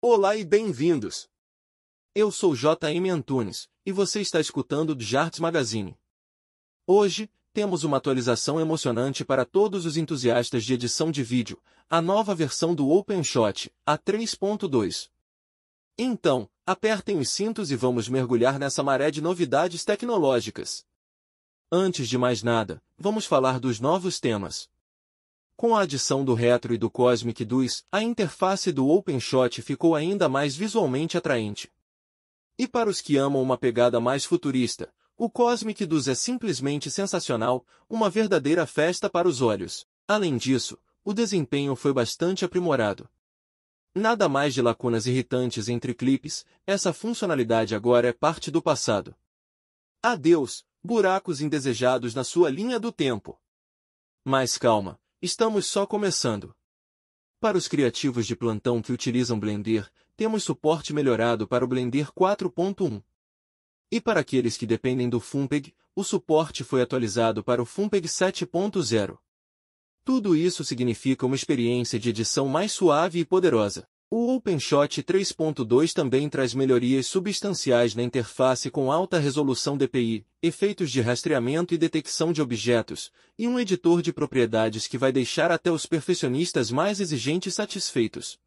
Olá e bem-vindos! Eu sou J.M. Antunes, e você está escutando o Jarts Magazine. Hoje, temos uma atualização emocionante para todos os entusiastas de edição de vídeo, a nova versão do OpenShot, a 3.2. Então, apertem os cintos e vamos mergulhar nessa maré de novidades tecnológicas. Antes de mais nada, vamos falar dos novos temas. Com a adição do Retro e do Cosmic 2, a interface do OpenShot ficou ainda mais visualmente atraente. E para os que amam uma pegada mais futurista, o Cosmic 2 é simplesmente sensacional, uma verdadeira festa para os olhos. Além disso, o desempenho foi bastante aprimorado. Nada mais de lacunas irritantes entre clipes, essa funcionalidade agora é parte do passado. Adeus, buracos indesejados na sua linha do tempo. Mas calma, Estamos só começando. Para os criativos de plantão que utilizam Blender, temos suporte melhorado para o Blender 4.1. E para aqueles que dependem do Funpeg, o suporte foi atualizado para o Funpeg 7.0. Tudo isso significa uma experiência de edição mais suave e poderosa. O OpenShot 3.2 também traz melhorias substanciais na interface com alta resolução DPI, efeitos de rastreamento e detecção de objetos, e um editor de propriedades que vai deixar até os perfeccionistas mais exigentes satisfeitos.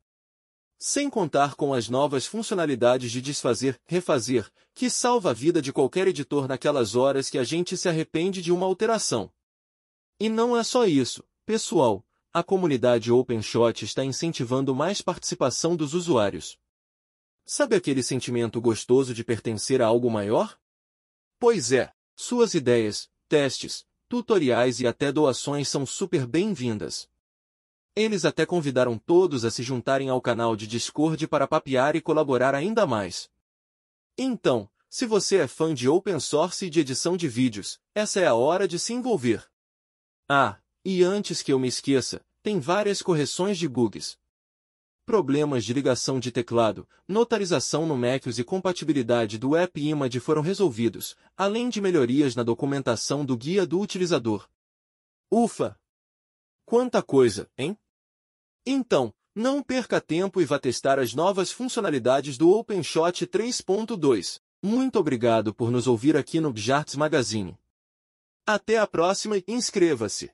Sem contar com as novas funcionalidades de desfazer, refazer, que salva a vida de qualquer editor naquelas horas que a gente se arrepende de uma alteração. E não é só isso, pessoal a comunidade OpenShot está incentivando mais participação dos usuários. Sabe aquele sentimento gostoso de pertencer a algo maior? Pois é, suas ideias, testes, tutoriais e até doações são super bem-vindas. Eles até convidaram todos a se juntarem ao canal de Discord para papear e colaborar ainda mais. Então, se você é fã de open source e de edição de vídeos, essa é a hora de se envolver. Ah, e antes que eu me esqueça, tem várias correções de bugs. Problemas de ligação de teclado, notarização no Macs e compatibilidade do app Image foram resolvidos, além de melhorias na documentação do guia do utilizador. Ufa! Quanta coisa, hein? Então, não perca tempo e vá testar as novas funcionalidades do OpenShot 3.2. Muito obrigado por nos ouvir aqui no Bjarts Magazine. Até a próxima e inscreva-se!